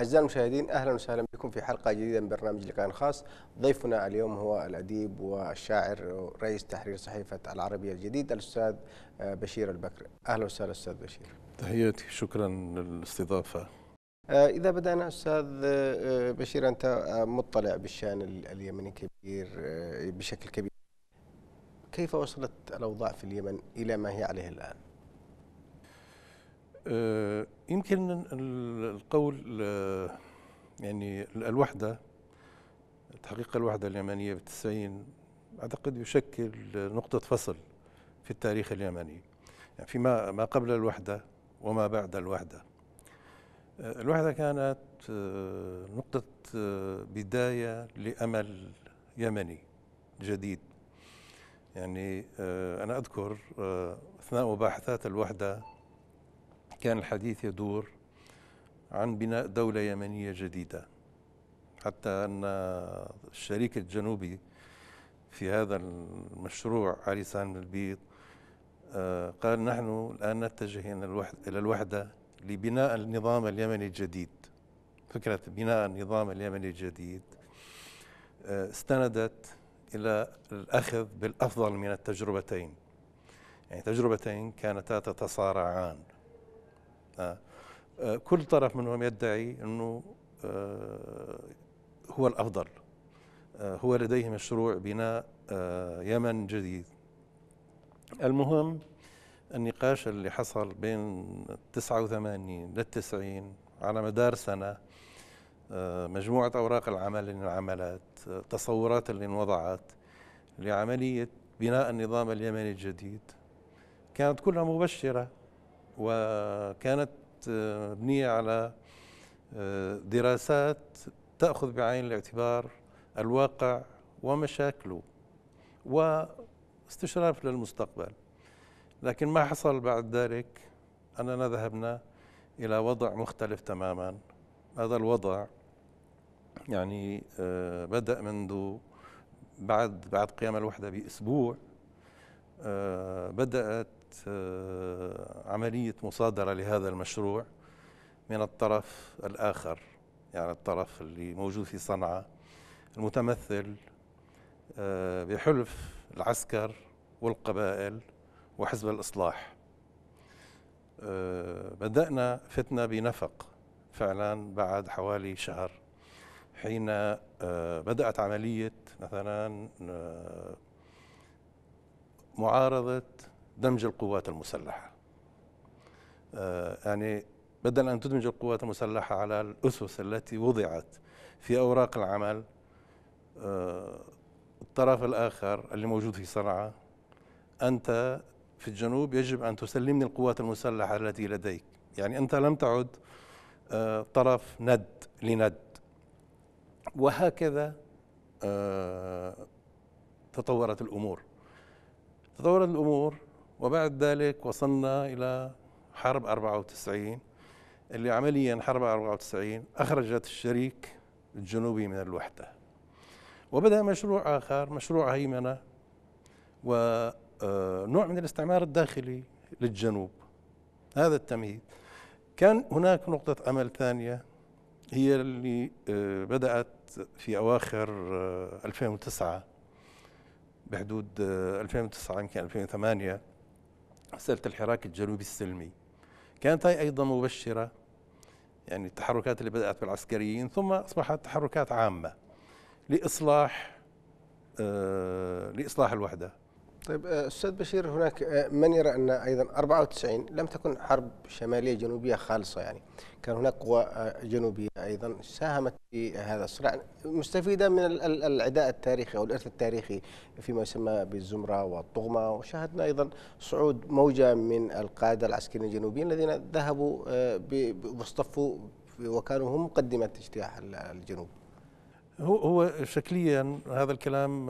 أعزائي المشاهدين أهلا وسهلا بكم في حلقة جديدة من برنامج لقاء خاص ضيفنا اليوم هو الأديب والشاعر رئيس تحرير صحيفة العربية الجديد الأستاذ آه، بشير البكر أهلا وسهلا أستاذ بشير تحياتي شكرا للاستضافة آه، إذا بدأنا أستاذ آه، بشير أنت مطلع بالشأن اليمني كبير بشكل كبير كيف وصلت الأوضاع في اليمن إلى ما هي عليه الآن؟ آه، يمكن القول آه، يعني الوحدة تحقيق الوحدة اليمنية بالتسعين أعتقد يشكل نقطة فصل في التاريخ اليمني يعني فيما ما قبل الوحدة وما بعد الوحدة آه، الوحدة كانت نقطة بداية لأمل يمني جديد يعني أنا أذكر أثناء مباحثات الوحدة كان الحديث يدور عن بناء دولة يمنية جديدة حتى أن الشريك الجنوبي في هذا المشروع علي سالم البيض آه، قال نحن الآن نتجه إلى الوحدة لبناء النظام اليمني الجديد فكرة بناء النظام اليمني الجديد آه، استندت إلى الأخذ بالأفضل من التجربتين يعني تجربتين كانتا تتصارعان آه، كل طرف منهم يدعي أنه آه، هو الأفضل آه، هو لديه مشروع بناء يمن جديد المهم النقاش اللي حصل بين 89 لل 90 على مدار سنة مجموعة أوراق العمل اللي انعملت تصورات اللي انوضعت لعملية بناء النظام اليمني الجديد كانت كلها مبشرة وكانت آه، مبنية على آه، دراسات تأخذ بعين الاعتبار الواقع ومشاكله واستشراف للمستقبل لكن ما حصل بعد ذلك أننا ذهبنا إلى وضع مختلف تماما هذا الوضع يعني آه، بدأ منذ بعد بعد قيام الوحدة بأسبوع بدأت آه، عملية مصادرة لهذا المشروع من الطرف الآخر يعني الطرف اللي موجود في صنعاء المتمثل آه، بحلف العسكر والقبائل وحزب الإصلاح آه، بدأنا فتنة بنفق فعلا بعد حوالي شهر حين بدأت عملية مثلا معارضة دمج القوات المسلحة آه، يعني بدل أن تدمج القوات المسلحة على الأسس التي وضعت في أوراق العمل آه، الطرف الآخر اللي موجود في صنعاء أنت في الجنوب يجب أن تسلمني القوات المسلحة التي لديك يعني أنت لم تعد آه، طرف ند لند وهكذا تطورت الأمور تطورت الأمور وبعد ذلك وصلنا إلى حرب 94 اللي عمليا حرب 94 أخرجت الشريك الجنوبي من الوحدة وبدأ مشروع آخر مشروع هيمنة ونوع آه، من الاستعمار الداخلي للجنوب هذا التمهيد كان هناك نقطة أمل ثانية هي اللي آه، بدأت في أواخر 2009 آه، بحدود 2009 يمكن 2008 مسألة الحراك الجنوبي السلمي كانت هاي أيضا مبشرة يعني التحركات اللي بدأت بالعسكريين ثم أصبحت تحركات عامة لإصلاح آه لإصلاح الوحدة طيب آه، استاذ بشير هناك آه، من يرى ان ايضا 94 لم تكن حرب شماليه جنوبيه خالصه يعني كان هناك قوى آه، جنوبيه ايضا ساهمت في هذا الصراع مستفيده من العداء التاريخي او الارث التاريخي فيما يسمى بالزمره والطغمه وشاهدنا ايضا صعود موجه من القاده العسكريين الجنوبيين الذين ذهبوا واصطفوا وكانوا هم مقدمه اجتياح الجنوب هو هو شكليا هذا الكلام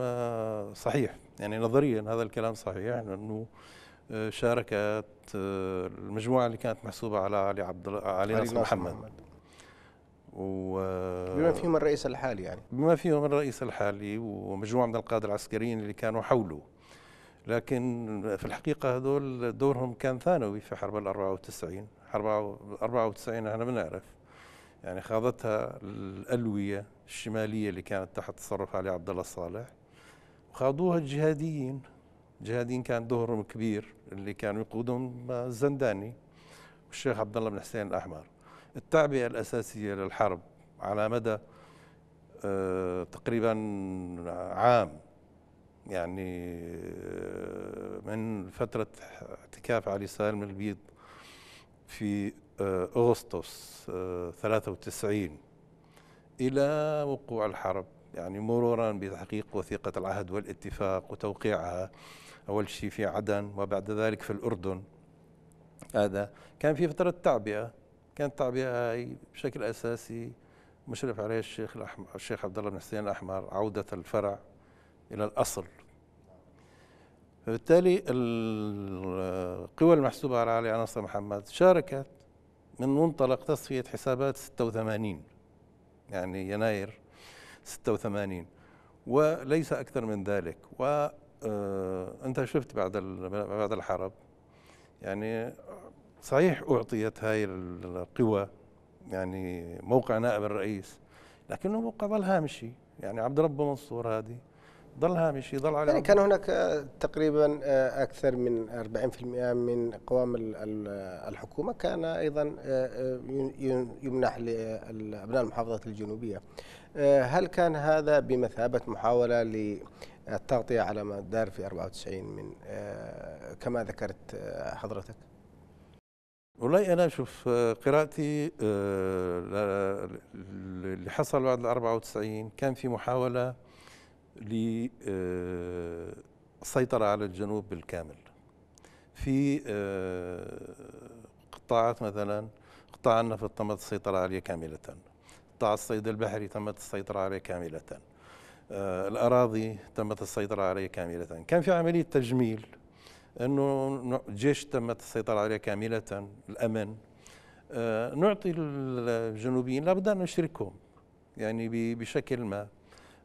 صحيح يعني نظريا هذا الكلام صحيح لانه آه، شاركت آه، المجموعه اللي كانت محسوبه على علي عبد آه، علي ناصر محمد, محمد. و بما فيهم الرئيس الحالي يعني بما فيهم الرئيس الحالي ومجموعه من القاده العسكريين اللي كانوا حوله لكن في الحقيقه هذول دورهم كان ثانوي في حرب ال 94 حرب 94 احنا بنعرف يعني خاضتها الالويه الشماليه اللي كانت تحت تصرف علي عبد الله الصالح وخاضوها الجهاديين الجهاديين كان دورهم كبير اللي كانوا يقودهم الزنداني والشيخ عبد الله بن حسين الاحمر التعبئه الاساسيه للحرب على مدى آه، تقريبا عام يعني آه، من فترة اعتكاف علي سالم البيض في آه، أغسطس 93 إلى وقوع الحرب يعني مرورا بتحقيق وثيقة العهد والاتفاق وتوقيعها أول شيء في عدن وبعد ذلك في الأردن هذا كان في فترة تعبئة كانت تعبئة هاي بشكل أساسي مشرف عليها الشيخ الأحمر الشيخ عبد الله بن حسين الأحمر عودة الفرع إلى الأصل فبالتالي القوى المحسوبة على علي عناصر محمد شاركت من منطلق تصفية حسابات 86 يعني يناير 86 وليس أكثر من ذلك وأنت آه، شفت بعد بعد الحرب يعني صحيح أعطيت هاي القوى يعني موقع نائب الرئيس لكنه موقع ظل هامشي يعني عبد ربه منصور هذه ظل هامشي ظل على يعني كان هناك آه، تقريبا آه، اكثر من 40% من قوام الحكومه كان ايضا يمنح لابناء المحافظات الجنوبيه آه، هل كان هذا بمثابة محاولة للتغطية على ما دار في 94 من آه، كما ذكرت آه، حضرتك؟ والله أنا شوف قراءتي اللي حصل بعد ال 94 كان في محاولة للسيطرة على الجنوب بالكامل في قطاعات مثلا قطاع النفط تمت السيطرة عليه كاملة قطاع الصيد البحري تمت السيطرة عليه كاملة آه، الأراضي تمت السيطرة عليه كاملة كان في عملية تجميل أنه الجيش تمت السيطرة عليه كاملة الأمن آه، نعطي الجنوبيين لابد أن نشركهم يعني بشكل ما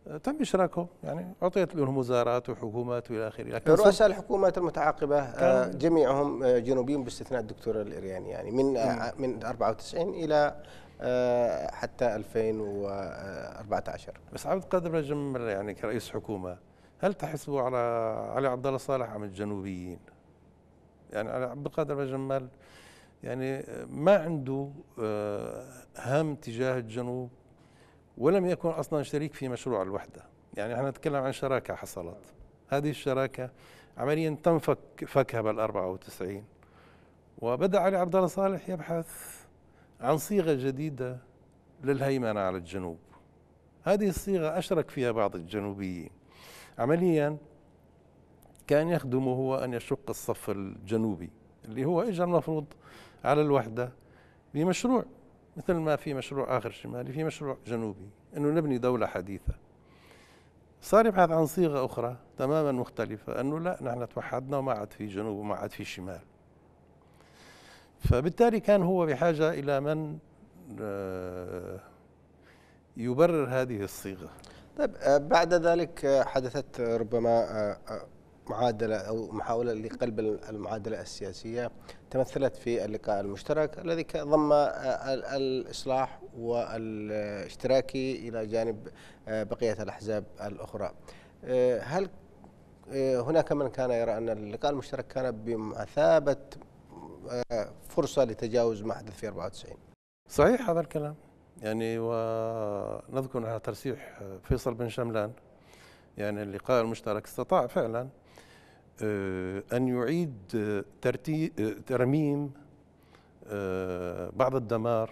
آه، تم اشراكهم يعني اعطيت لهم وزارات وحكومات والى اخره لكن رؤساء الحكومات المتعاقبه جميعهم جنوبيين باستثناء الدكتور الارياني يعني من من 94 الى آه، حتى 2014 بس عبد القادر نجم يعني كرئيس حكومه هل تحسبوا على علي عبد الله صالح ام الجنوبيين؟ يعني علي عبد القادر جمال يعني ما عنده آه، هم تجاه الجنوب ولم يكن اصلا شريك في مشروع الوحده، يعني احنا نتكلم عن شراكه حصلت. هذه الشراكه عمليا فك فكها بال 94 وبدا علي عبد الله صالح يبحث عن صيغة جديدة للهيمنة على الجنوب هذه الصيغة أشرك فيها بعض الجنوبيين عمليا كان يخدمه هو أن يشق الصف الجنوبي اللي هو إجا المفروض على الوحدة بمشروع مثل ما في مشروع آخر شمالي في مشروع جنوبي أنه نبني دولة حديثة صار يبحث عن صيغة أخرى تماما مختلفة أنه لا نحن توحدنا وما عاد في جنوب وما عاد في شمال فبالتالي كان هو بحاجة إلى من آه، يبرر هذه الصيغة طيب آه، بعد ذلك آه، حدثت ربما معادلة أو محاولة لقلب المعادلة السياسية تمثلت في اللقاء المشترك الذي ضم الإصلاح والاشتراكي إلى جانب بقية الأحزاب الأخرى هل هناك من كان يرى أن اللقاء المشترك كان بمثابة فرصه لتجاوز ما حدث في 94 صحيح هذا الكلام يعني ونذكر على ترشيح فيصل بن شملان يعني اللقاء المشترك استطاع فعلا آه، ان يعيد آه، ترتيب آه، ترميم بعض الدمار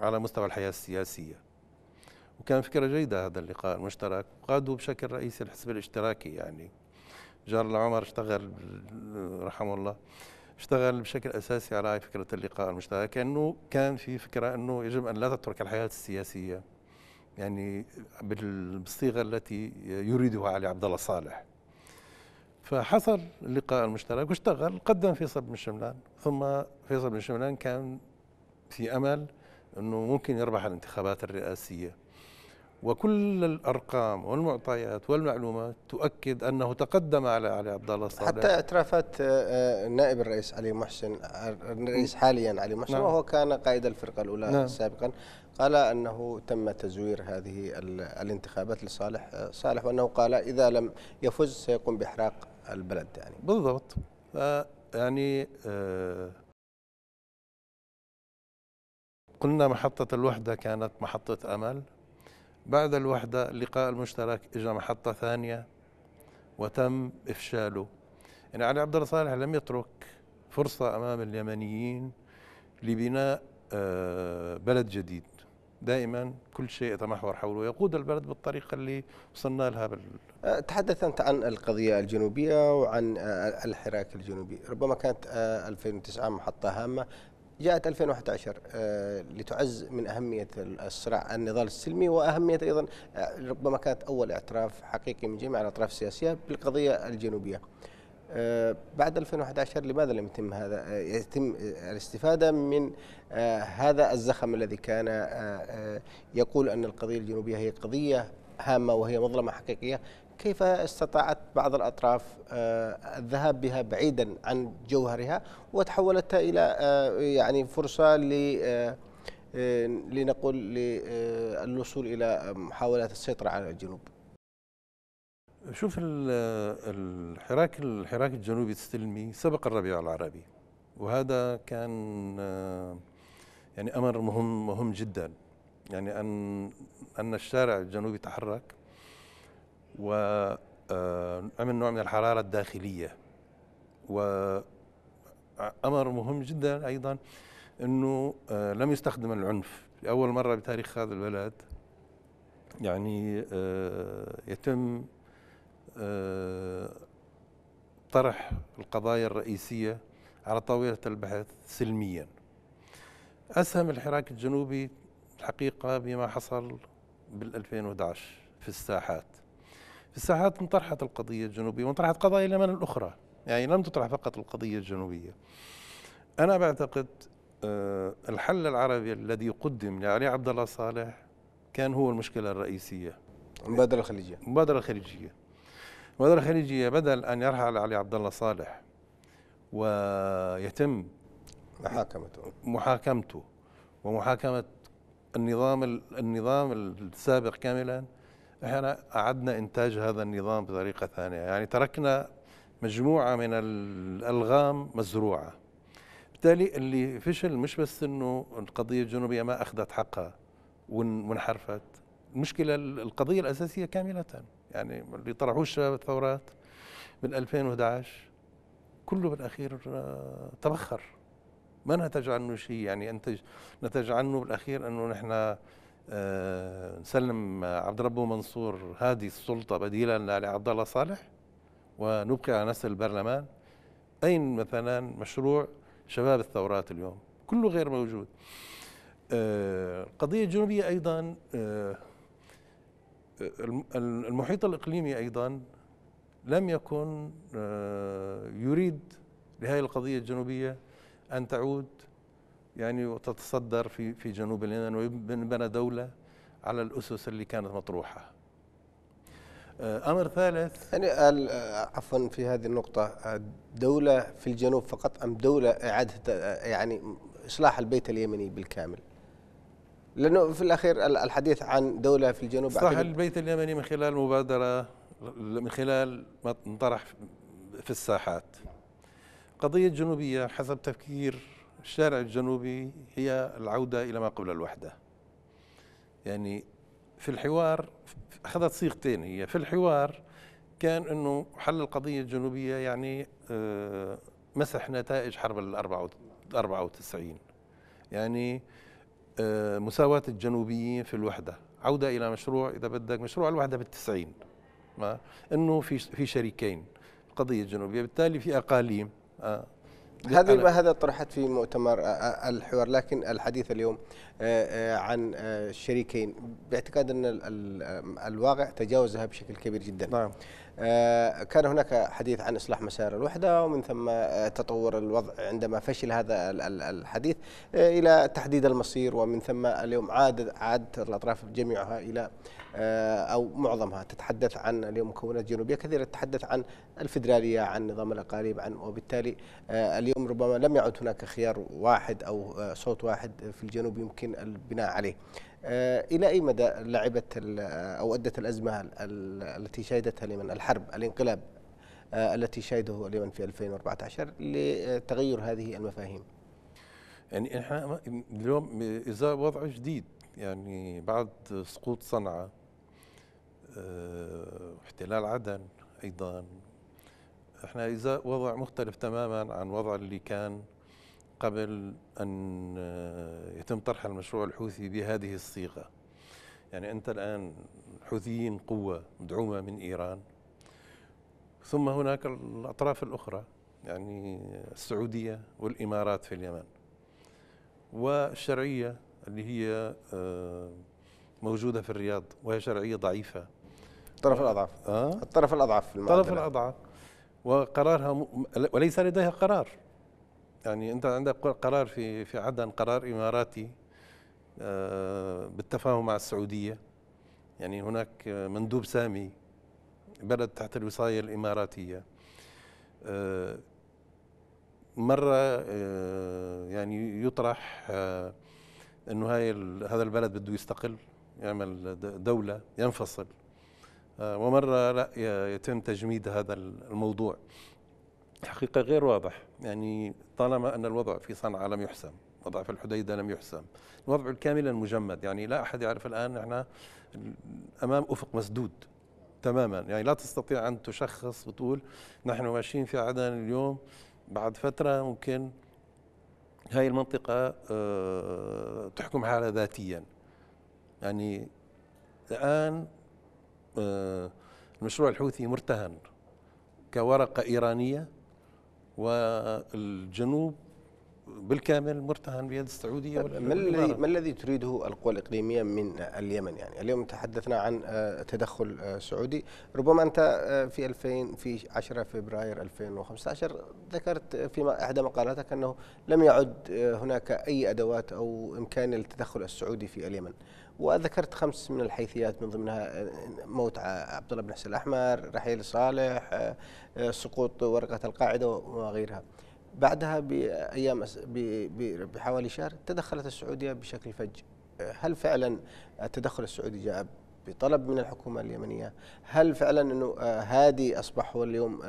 على مستوى الحياه السياسيه وكان فكره جيده هذا اللقاء المشترك قادوا بشكل رئيسي الحزب الاشتراكي يعني جار العمر اشتغل رحمه الله اشتغل بشكل اساسي على فكره اللقاء المشترك لانه كان في فكره انه يجب ان لا تترك الحياه السياسيه يعني بالصيغه التي يريدها علي عبد الله صالح فحصل اللقاء المشترك واشتغل قدم فيصل بن شملان ثم فيصل بن شملان كان في امل انه ممكن يربح الانتخابات الرئاسيه وكل الارقام والمعطيات والمعلومات تؤكد انه تقدم على علي عبد الله الصالح حتى اعترافات آه، آه، نائب الرئيس علي محسن آه، الرئيس نعم. حاليا علي محسن نعم. وهو كان قائد الفرقه الاولى نعم. سابقا قال انه تم تزوير هذه الانتخابات لصالح صالح وانه قال اذا لم يفز سيقوم باحراق البلد يعني بالضبط يعني قلنا محطة الوحدة كانت محطة أمل بعد الوحدة اللقاء المشترك إجا محطة ثانية وتم إفشاله يعني علي عبد الله صالح لم يترك فرصة أمام اليمنيين لبناء آه، بلد جديد دائما كل شيء يتمحور حوله يقود البلد بالطريقة اللي وصلنا لها بال... آه، تحدث أنت عن القضية الجنوبية وعن آه، الحراك الجنوبي ربما كانت 2009 محطة هامة جاءت 2011 آه، لتعز من أهمية الصراع النضال السلمي وأهمية أيضا آه، ربما كانت أول اعتراف حقيقي من جميع الأطراف السياسية بالقضية الجنوبية آه، بعد 2011 لماذا لم يتم هذا يتم الاستفاده من هذا الزخم الذي كان يقول ان القضيه الجنوبيه هي قضيه هامه وهي مظلمه حقيقيه كيف استطاعت بعض الأطراف آه، الذهاب بها بعيدا عن جوهرها وتحولتها إلى آه، يعني فرصة ل آه، لنقول للوصول إلى محاولات السيطرة على الجنوب شوف الحراك الحراك الجنوبي السلمي سبق الربيع العربي وهذا كان يعني امر مهم مهم جدا يعني ان ان الشارع الجنوبي تحرك و عمل آه، نوع من الحرارة الداخلية وأمر مهم جدا أيضا أنه آه، لم يستخدم العنف لأول مرة بتاريخ هذا البلد يعني آه، يتم طرح القضايا الرئيسية على طاولة البحث سلميا أسهم الحراك الجنوبي الحقيقة بما حصل بال 2011 في الساحات في الساحات انطرحت القضية الجنوبية وانطرحت قضايا اليمن الأخرى يعني لم تطرح فقط القضية الجنوبية أنا بعتقد آه، الحل العربي الذي قدم لعلي عبد الله صالح كان هو المشكلة الرئيسية المبادرة الخليجية المبادرة الخليجية المبادرة الخليجية بدل أن يرحل علي عبد الله صالح ويتم محاكمته محاكمته ومحاكمة النظام النظام السابق كاملا احنا اعدنا انتاج هذا النظام بطريقه ثانيه يعني تركنا مجموعه من الالغام مزروعه بالتالي اللي فشل مش بس انه القضيه الجنوبيه ما اخذت حقها وانحرفت المشكله القضيه الاساسيه كامله يعني اللي طرحوه الشباب الثورات من 2011 كله بالاخير آه، تبخر ما نتج عنه شيء يعني انتج نتج عنه بالاخير انه نحن آه، نسلم عبد ربه منصور هذه السلطة بديلا لعبد الله صالح ونبقي على نسل البرلمان أين مثلا مشروع شباب الثورات اليوم كله غير موجود آه، القضية الجنوبية أيضا آه، المحيط الإقليمي أيضا لم يكن يريد لهذه القضية الجنوبية أن تعود يعني وتتصدر في في جنوب اليمن وينبنى دولة على الأسس اللي كانت مطروحة آه، أمر ثالث يعني آه، عفوا في هذه النقطة آه، دولة في الجنوب فقط أم دولة إعادة يعني إصلاح البيت اليمني بالكامل لأنه في الأخير الحديث عن دولة في الجنوب إصلاح البيت اليمني من خلال مبادرة من خلال ما انطرح في الساحات قضية جنوبية حسب تفكير الشارع الجنوبي هي العودة إلى ما قبل الوحدة يعني في الحوار أخذت صيغتين هي في الحوار كان أنه حل القضية الجنوبية يعني آه، مسح نتائج حرب ال 94 يعني آه، مساواة الجنوبيين في الوحدة عودة إلى مشروع إذا بدك مشروع الوحدة بالتسعين ما أنه في في شريكين القضية الجنوبية بالتالي في أقاليم آه هذه هذا طرحت في مؤتمر آه، آه، الحوار لكن الحديث اليوم آه، عن الشريكين باعتقاد ان الواقع تجاوزها بشكل كبير جدا نعم آه، كان هناك حديث عن إصلاح مسار الوحدة ومن ثم آه، تطور الوضع عندما فشل هذا الحديث آه، إلى تحديد المصير ومن ثم اليوم عاد عادت الأطراف جميعها إلى أو معظمها تتحدث عن اليوم مكونات جنوبية كثيرة تتحدث عن الفدرالية عن نظام الأقاليم عن وبالتالي اليوم ربما لم يعد هناك خيار واحد أو صوت واحد في الجنوب يمكن البناء عليه آه، الى اي مدى لعبت آه، او ادت الازمه التي شهدتها اليمن الحرب الانقلاب آه، التي شهده اليمن في 2014 لتغير هذه المفاهيم؟ يعني احنا اليوم ازاء وضع جديد يعني بعد سقوط صنعاء احتلال عدن ايضا احنا ازاء وضع مختلف تماما عن وضع اللي كان قبل أن يتم طرح المشروع الحوثي بهذه الصيغة يعني أنت الآن الحوثيين قوة مدعومة من إيران ثم هناك الأطراف الأخرى يعني السعودية والإمارات في اليمن والشرعية اللي هي آه، موجودة في الرياض وهي شرعية ضعيفة الطرف الأضعف آه؟ الطرف الأضعف الطرف الأضعف وقرارها م... وليس لديها قرار يعني انت عندك قرار في في عدن قرار اماراتي آه، بالتفاهم مع السعوديه يعني هناك مندوب سامي بلد تحت الوصايه الاماراتيه آه، مره آه، يعني يطرح انه هاي هذا البلد بده يستقل يعمل دوله ينفصل ومره لا يتم تجميد هذا الموضوع الحقيقة غير واضح يعني طالما أن الوضع في صنعاء لم يحسم وضع في الحديدة لم يحسم الوضع الكامل المجمد يعني لا أحد يعرف الآن نحن أمام أفق مسدود تماما يعني لا تستطيع أن تشخص وتقول نحن ماشيين في عدن اليوم بعد فترة ممكن هاي المنطقة آه، تحكم حالها ذاتيا يعني الآن آه، المشروع الحوثي مرتهن كورقة إيرانية والجنوب بالكامل مرتهن بيد السعوديه طيب، ما الذي ما الذي تريده القوى الاقليميه من اليمن يعني اليوم تحدثنا عن آه، تدخل آه، سعودي ربما انت آه، في 2000 في 10 فبراير 2015 ذكرت في احدى مقالاتك انه لم يعد هناك اي ادوات او امكان للتدخل السعودي في اليمن وذكرت خمس من الحيثيات من ضمنها آه، موت عبد الله بن حسين الاحمر، رحيل صالح، آه، آه، سقوط ورقه القاعده وغيرها. بعدها بايام بحوالي شهر تدخلت السعوديه بشكل فج. هل فعلا التدخل السعودي جاء بطلب من الحكومه اليمنيه؟ هل فعلا انه هادي اصبح هو اليوم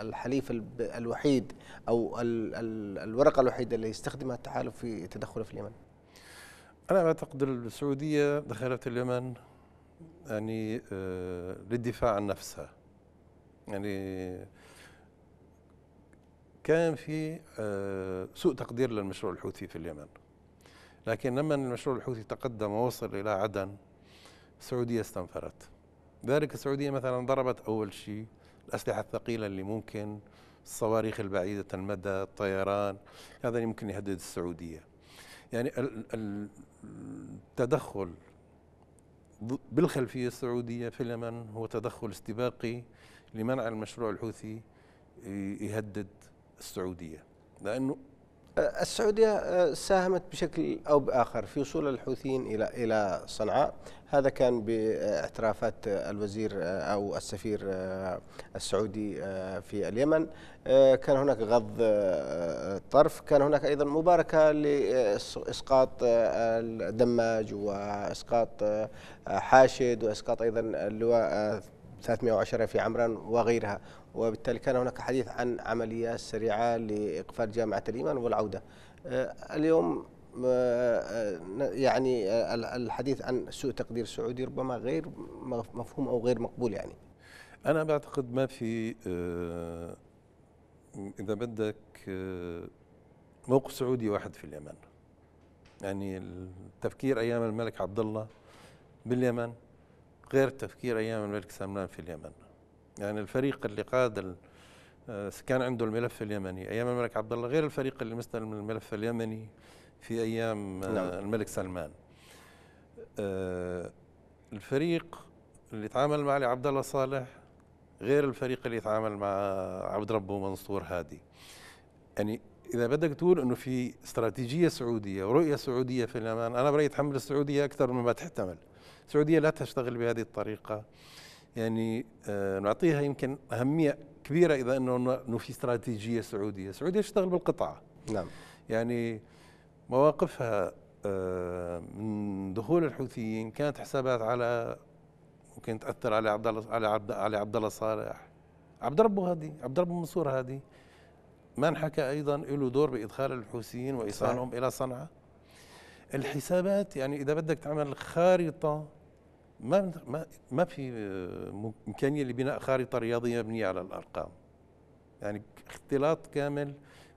الحليف الوحيد او الورقه الوحيده اللي يستخدمها التحالف في تدخله في اليمن؟ أنا أعتقد السعودية دخلت اليمن يعني آه، للدفاع عن نفسها يعني كان في آه، سوء تقدير للمشروع الحوثي في اليمن لكن لما المشروع الحوثي تقدم ووصل إلى عدن السعودية استنفرت ذلك السعودية مثلا ضربت أول شيء الأسلحة الثقيلة اللي ممكن الصواريخ البعيدة المدى الطيران هذا اللي ممكن يهدد السعودية يعني تدخل بالخلفية السعودية في اليمن هو تدخل استباقي لمنع المشروع الحوثي يهدد السعودية لأنه السعودية آه، ساهمت بشكل أو بآخر في وصول الحوثيين إلى إلى صنعاء هذا كان باعترافات آه، الوزير آه، أو السفير السعودي في اليمن كان هناك غض طرف كان هناك أيضا مباركة لإسقاط الدماج وإسقاط حاشد وإسقاط أيضا اللواء 310 في عمران وغيرها وبالتالي كان هناك حديث عن عمليات سريعة لإقفال جامعة الإيمان والعودة آه، اليوم آه، آه، يعني الحديث عن سوء تقدير سعودي ربما غير مفهوم أو غير مقبول يعني أنا بعتقد ما في إذا بدك موقف سعودي واحد في اليمن يعني التفكير أيام الملك عبد الله باليمن غير تفكير أيام الملك سلمان في اليمن يعني الفريق اللي قاد آه، كان عنده الملف اليمني ايام الملك عبد الله غير الفريق اللي مثل الملف اليمني في ايام آه، نعم. الملك سلمان آه، الفريق اللي تعامل مع علي عبد الله صالح غير الفريق اللي يتعامل مع عبد ربه منصور هادي يعني اذا بدك تقول انه في استراتيجيه سعوديه ورؤيه سعوديه في اليمن انا برايي تحمل السعوديه اكثر مما تحتمل السعوديه لا تشتغل بهذه الطريقه يعني آه، نعطيها يمكن أهمية كبيرة إذا أنه في استراتيجية سعودية السعودية تشتغل بالقطاع نعم يعني مواقفها آه، من دخول الحوثيين كانت حسابات على ممكن تاثر على عبد على على عبد الله صالح عبد ربه هادي عبد ربه منصور هادي ما انحكى ايضا له دور بادخال الحوثيين وايصالهم الى صنعاء الحسابات يعني اذا بدك تعمل خارطه ما ما ما في آه، امكانيه لبناء خارطه رياضيه مبنيه على الارقام يعني اختلاط كامل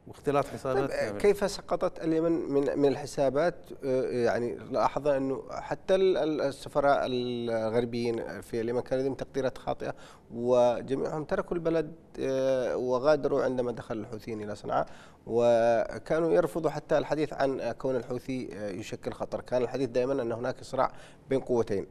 واختلاط حسابات طيب آه، كامل. كيف سقطت اليمن من من الحسابات آه، يعني لاحظنا انه حتى السفراء الغربيين في اليمن كان لديهم تقديرات خاطئه وجميعهم تركوا البلد وغادروا عندما دخل الحوثيين الى صنعاء وكانوا يرفضوا حتى الحديث عن كون الحوثي يشكل خطر كان الحديث دائما ان هناك صراع بين قوتين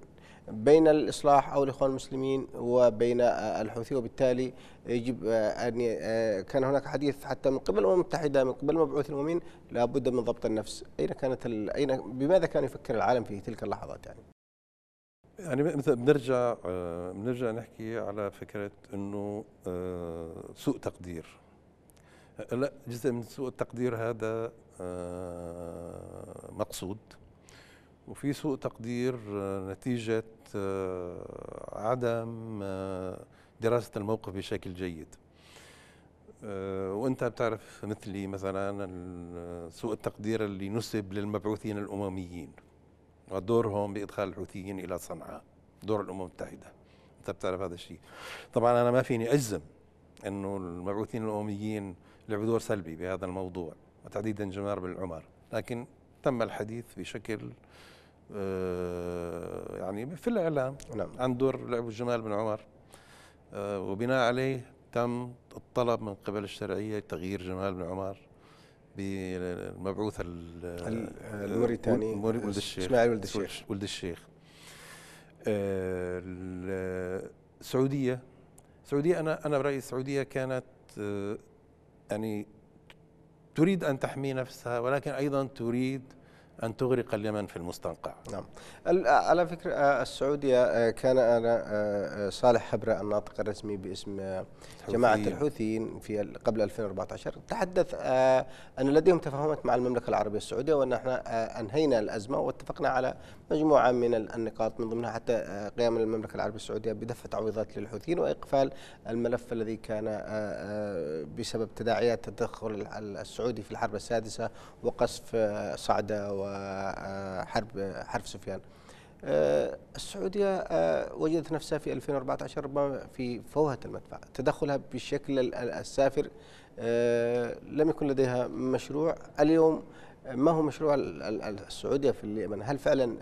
بين الإصلاح أو الإخوان المسلمين وبين آه، الحوثي وبالتالي يجب آه، أن آه، كان هناك حديث حتى من قبل الأمم المتحدة من قبل مبعوث الاممين لابد من ضبط النفس أين كانت أين بماذا كان يفكر العالم في تلك اللحظات يعني يعني مثلا بنرجع بنرجع نحكي على فكره انه سوء تقدير لا جزء من سوء التقدير هذا مقصود وفي سوء تقدير آه، نتيجة آه، عدم آه، دراسة الموقف بشكل جيد وانت بتعرف مثلي مثلا سوء التقدير اللي نسب للمبعوثين الامميين ودورهم بادخال الحوثيين الى صنعاء دور الامم المتحده انت بتعرف هذا الشيء طبعا انا ما فيني اجزم انه المبعوثين الامميين لعبوا دور سلبي بهذا الموضوع وتحديدا جمار بن العمر لكن تم الحديث بشكل آه، يعني في الإعلام نعم. عن دور لعب جمال بن عمر آه، وبناء عليه تم الطلب من قبل الشرعية تغيير جمال بن عمر بالمبعوث آه، الموريتاني ولد الشيخ اسماعيل ولد الشيخ ولد الشيخ السعودية السعودية أنا أنا برأيي السعودية كانت يعني تريد أن تحمي نفسها ولكن أيضا تريد أن تغرق اليمن في المستنقع نعم على فكرة آه، السعودية آه، كان أنا آه، صالح حبرة الناطق الرسمي باسم جماعة الحوثيين في قبل 2014 تحدث أن لديهم تفاهمات مع المملكة العربية السعودية وأن احنا أنهينا الأزمة واتفقنا على مجموعة من النقاط من ضمنها حتى قيام المملكة العربية السعودية بدفع تعويضات للحوثيين وإقفال الملف الذي كان بسبب تداعيات التدخل السعودي في الحرب السادسة وقصف صعدة و وحرب حرب سفيان آه، السعودية آه، وجدت نفسها في 2014 ربما في فوهة المدفع تدخلها بالشكل السافر آه، لم يكن لديها مشروع اليوم ما هو مشروع السعودية في اليمن هل فعلا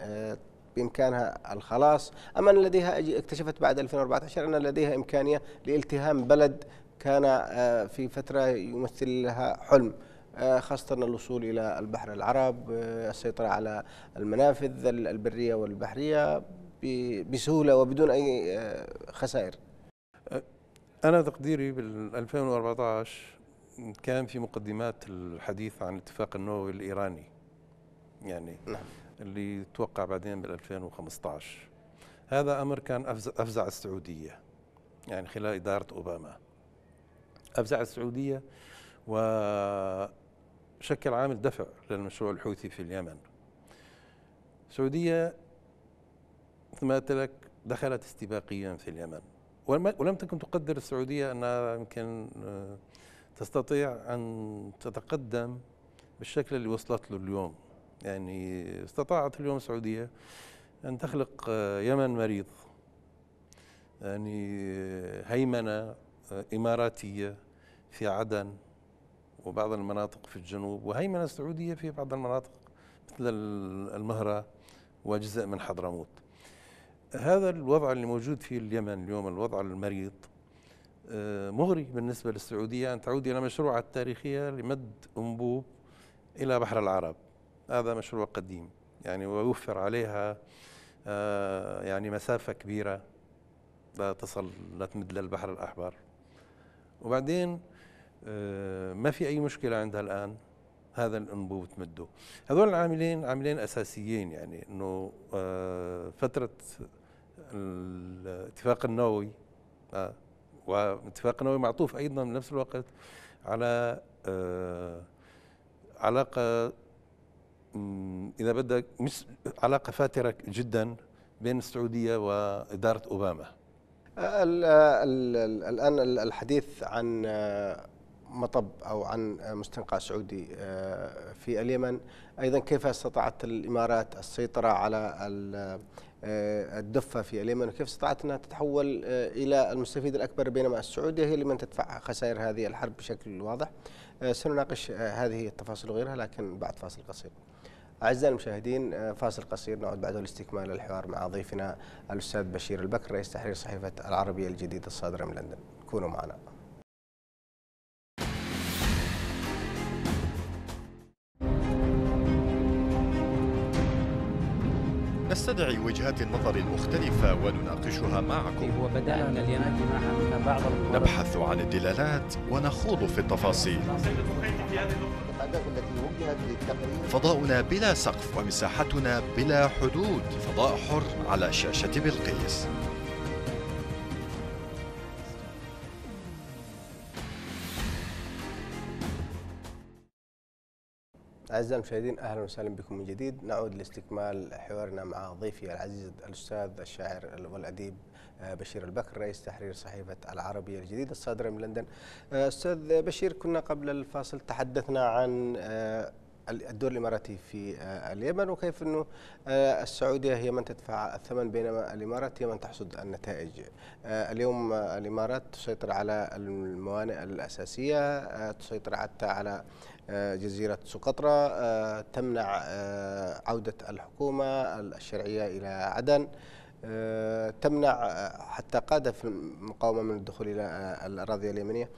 بامكانها الخلاص ام ان لديها اكتشفت بعد 2014 ان لديها امكانيه لالتهام بلد كان في فتره يمثل لها حلم آه، خاصة الوصول إلى البحر العرب آه، السيطرة على المنافذ البرية والبحرية بسهولة وبدون أي آه، خسائر أنا تقديري بال 2014 كان في مقدمات الحديث عن الاتفاق النووي الإيراني يعني نعم. اللي توقع بعدين بال 2015 هذا أمر كان أفزع السعودية يعني خلال إدارة أوباما أفزع السعودية و شكل عامل دفع للمشروع الحوثي في اليمن السعودية ما قلت لك دخلت استباقيا في اليمن ولم تكن تقدر السعودية أنها يمكن آه، تستطيع أن تتقدم بالشكل اللي وصلت له اليوم يعني استطاعت اليوم السعودية أن تخلق آه، يمن مريض يعني آه، هيمنة إماراتية في عدن وبعض المناطق في الجنوب وهيمنة سعودية في بعض المناطق مثل المهرة وجزء من حضرموت هذا الوضع اللي موجود في اليمن اليوم الوضع المريض آه، مغري بالنسبة للسعودية أن تعود إلى مشروعها التاريخية لمد أنبوب إلى بحر العرب هذا مشروع قديم يعني ويوفر عليها آه، يعني مسافة كبيرة لا تصل لا تمد للبحر الأحمر وبعدين آه، ما في أي مشكلة عندها الآن هذا الانبوب تمده هذول العاملين عاملين اساسيين يعني انه آه، فتره الاتفاق النووي آه، والاتفاق النووي معطوف ايضا بنفس الوقت على علاقه اذا بدك مش علاقه فاتره جدا بين السعوديه واداره اوباما الان الحديث عن مطب أو عن مستنقع سعودي آه، في اليمن أيضا كيف استطاعت الإمارات السيطرة على آه، الدفة في اليمن وكيف استطاعت أنها تتحول آه، إلى المستفيد الأكبر بينما السعودية هي لمن تدفع خسائر هذه الحرب بشكل واضح سنناقش هذه التفاصيل وغيرها لكن بعد فاصل قصير أعزائي المشاهدين فاصل قصير نعود بعده لاستكمال الحوار مع ضيفنا الأستاذ بشير البكر رئيس تحرير صحيفة العربية الجديدة الصادرة من لندن كونوا معنا نستدعي وجهات النظر المختلفة ونناقشها معكم إيه نبحث عن الدلالات ونخوض في التفاصيل فضاؤنا بلا سقف ومساحتنا بلا حدود فضاء حر على شاشة بلقيس أعزائي المشاهدين أهلا وسهلا بكم من جديد نعود لاستكمال حوارنا مع ضيفي العزيز الأستاذ الشاعر والأديب آه، بشير البكر رئيس تحرير صحيفة العربية الجديدة الصادرة من لندن آه، أستاذ بشير كنا قبل الفاصل تحدثنا عن آه، الدور الاماراتي في اليمن وكيف انه السعوديه هي من تدفع الثمن بينما الامارات هي من تحصد النتائج. اليوم الامارات تسيطر على الموانئ الاساسيه، تسيطر حتى على آه، جزيرة سقطرى آه، تمنع آه، عودة الحكومة الشرعية إلى عدن تمنع حتى قادة في المقاومة من الدخول إلى الأراضي اليمنية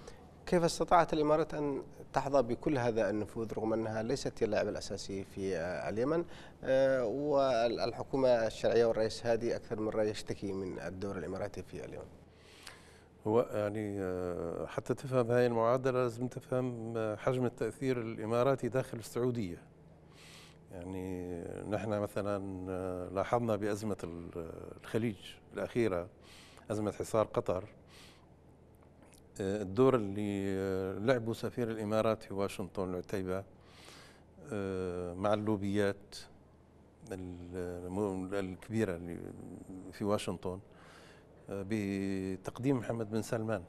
كيف استطاعت الإمارات أن تحظى بكل هذا النفوذ رغم أنها ليست اللاعب الأساسي في اليمن والحكومة الشرعية والرئيس هادي أكثر من مرة يشتكي من الدور الإماراتي في اليمن هو يعني آه، حتى تفهم هذه المعادله لازم تفهم آه، حجم التاثير الاماراتي داخل السعوديه يعني آه، نحن مثلا لاحظنا بازمه الخليج الاخيره ازمه حصار قطر الدور اللي لعبه سفير الامارات في واشنطن العتيبه مع اللوبيات الكبيره اللي في واشنطن بتقديم محمد بن سلمان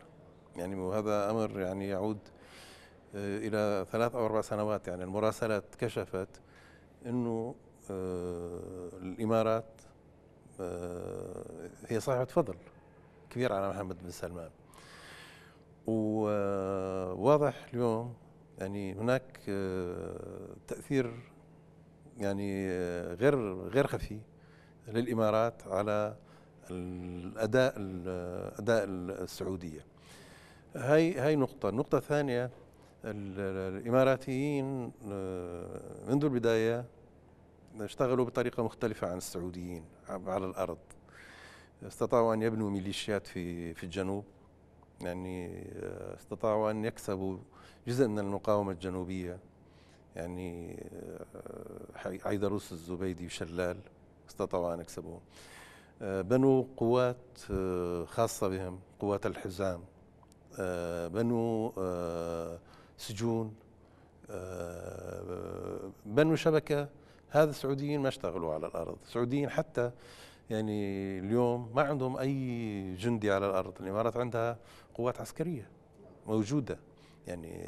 يعني وهذا امر يعني يعود آه، الى ثلاث او اربع سنوات يعني المراسلات كشفت انه آه، الامارات آه، هي صاحبه فضل كبير على محمد بن سلمان وواضح اليوم يعني هناك تاثير يعني غير غير خفي للامارات على الاداء الاداء السعوديه هاي هاي نقطه النقطه الثانيه الاماراتيين آه، منذ البدايه اشتغلوا بطريقه مختلفه عن السعوديين على الارض استطاعوا ان يبنوا ميليشيات في في الجنوب يعني آه، استطاعوا ان يكسبوا جزء من المقاومه الجنوبيه يعني عيدروس آه، الزبيدي وشلال استطاعوا ان يكسبوهم آه، بنوا قوات آه، خاصة بهم قوات الحزام آه، بنوا سجون بنوا شبكة هذا السعوديين ما اشتغلوا على الأرض السعوديين حتى يعني اليوم ما عندهم أي جندي على الأرض الإمارات عندها قوات عسكرية موجودة يعني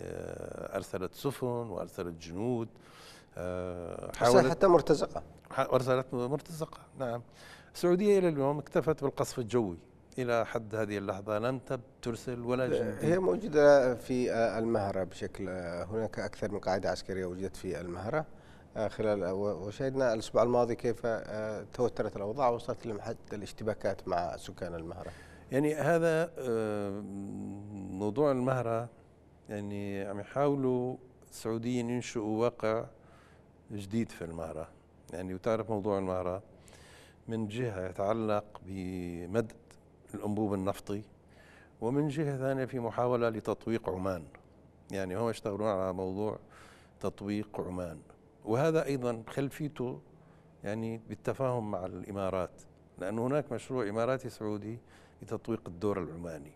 أرسلت سفن وأرسلت جنود حاولت حتى مرتزقة أرسلت مرتزقة نعم السعودية إلى اليوم اكتفت بالقصف الجوي إلى حد هذه اللحظة لم تب ترسل ولا جندي هي موجودة في المهرة بشكل هناك أكثر من قاعدة عسكرية وجدت في المهرة آه، خلال وشهدنا الاسبوع الماضي كيف آه، توترت الاوضاع وصلت لمحد الاشتباكات مع سكان المهره. يعني هذا آه، موضوع المهره يعني عم يحاولوا السعوديين ينشئوا واقع جديد في المهره يعني وتعرف موضوع المهره من جهة يتعلق بمد الأنبوب النفطي ومن جهة ثانية في محاولة لتطويق عمان يعني هم يشتغلون على موضوع تطويق عمان وهذا أيضا خلفيته يعني بالتفاهم مع الإمارات لأن هناك مشروع إماراتي سعودي لتطويق الدور العماني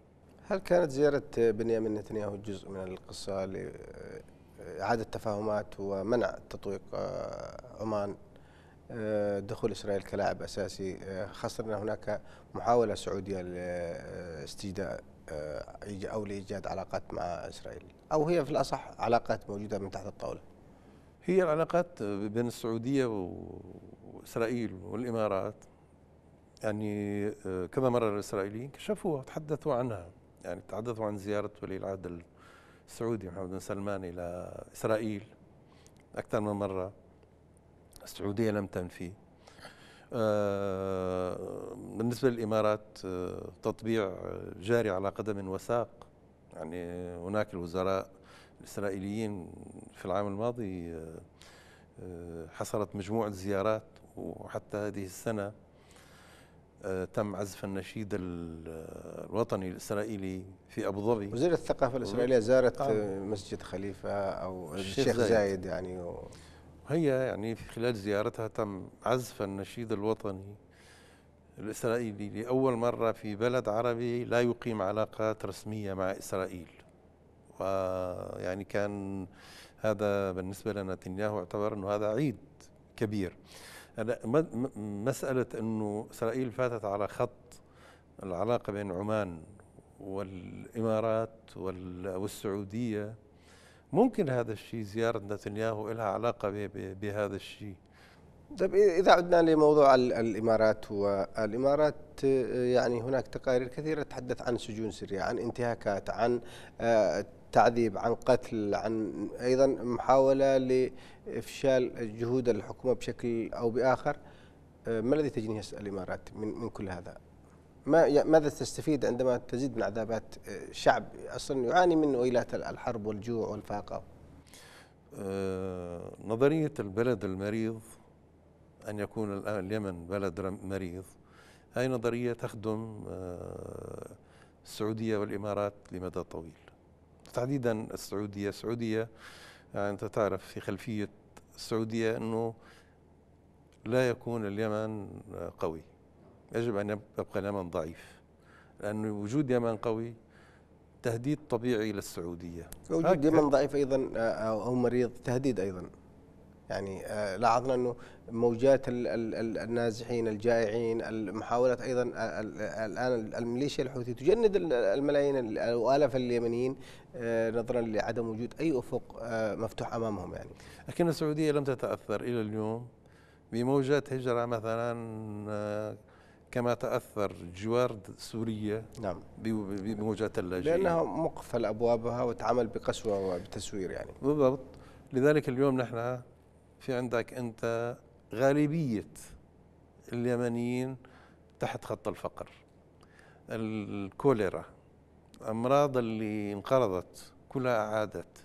هل كانت زيارة بنيامين نتنياهو جزء من القصة لإعادة تفاهمات ومنع تطويق عمان دخول اسرائيل كلاعب اساسي آه، خاصه ان هناك محاوله سعوديه لاستجداء آه، او لايجاد علاقات مع اسرائيل او هي في الاصح علاقات موجوده من تحت الطاوله هي العلاقات بين السعوديه واسرائيل والامارات يعني آه، كما مره الاسرائيليين كشفوها تحدثوا عنها يعني تحدثوا عن زياره ولي العهد السعودي محمد بن سلمان الى اسرائيل اكثر من مره السعودية لم تنفي آه، بالنسبة للإمارات آه، تطبيع جاري على قدم وساق يعني هناك الوزراء الإسرائيليين في العام الماضي آه، حصلت مجموعة زيارات وحتى هذه السنة تم عزف النشيد الوطني الإسرائيلي في أبو ظبي وزير الثقافة الإسرائيلية زارت مسجد خليفة أو الشيخ زايد, زايد يعني و... هي يعني في خلال زيارتها تم عزف النشيد الوطني الإسرائيلي لأول مرة في بلد عربي لا يقيم علاقات رسمية مع إسرائيل ويعني كان هذا بالنسبة لنتنياهو اعتبر أنه هذا عيد كبير مسألة أنه إسرائيل فاتت على خط العلاقة بين عمان والإمارات والسعودية ممكن هذا الشيء زيارة نتنياهو لها علاقة بهذا الشيء طيب إذا عدنا لموضوع الإمارات والإمارات يعني هناك تقارير كثيرة تتحدث عن سجون سرية عن انتهاكات عن آه، تعذيب عن قتل عن أيضا محاولة لإفشال جهود الحكومة بشكل أو بآخر آه، ما الذي تجنيه الإمارات من كل هذا؟ ما ماذا تستفيد عندما تزيد من عذابات آه، شعب اصلا يعاني من ويلات الحرب والجوع والفاقه؟ آه نظريه البلد المريض ان يكون الان اليمن بلد مريض هذه نظريه تخدم آه السعوديه والامارات لمدى طويل تحديدا السعوديه، السعوديه يعني انت تعرف في خلفيه السعوديه انه لا يكون اليمن قوي يجب أن يبقى اليمن ضعيف لأن وجود يمن قوي تهديد طبيعي للسعودية وجود يمن ضعيف أيضا آه، أو مريض تهديد أيضا يعني آه، لاحظنا أنه موجات النازحين الجائعين المحاولات أيضا آه، الآن الميليشيا الحوثي تجند الملايين أو آلاف اليمنيين نظرا لعدم وجود أي أفق مفتوح أمامهم يعني لكن السعودية لم تتأثر إلى اليوم بموجات هجرة مثلا كما تاثر جوار سوريا نعم بموجات اللاجئين لانها مقفل ابوابها وتعامل بقسوه وبتسوير يعني بالضبط لذلك اليوم نحن في عندك انت غالبيه اليمنيين تحت خط الفقر الكوليرا الامراض اللي انقرضت كلها عادت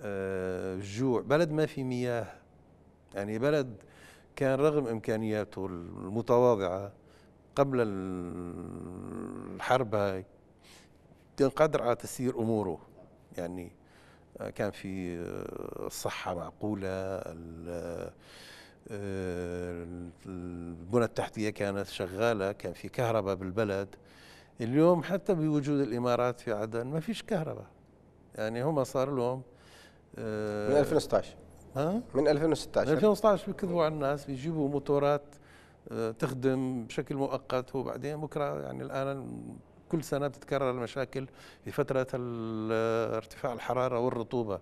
الجوع آه، بلد ما في مياه يعني بلد كان رغم امكانياته المتواضعه قبل الحرب هاي قادر على تسيير اموره يعني آه، كان في آه، الصحه معقوله آه، البنى التحتيه كانت شغاله كان في كهرباء بالبلد اليوم حتى بوجود الامارات في عدن ما فيش كهرباء يعني هم صار لهم من 2016 ها من 2016 2016 بيكذبوا على الناس بيجيبوا موتورات تخدم بشكل مؤقت وبعدين بكره يعني الان كل سنه بتتكرر المشاكل في فتره ارتفاع الحراره والرطوبه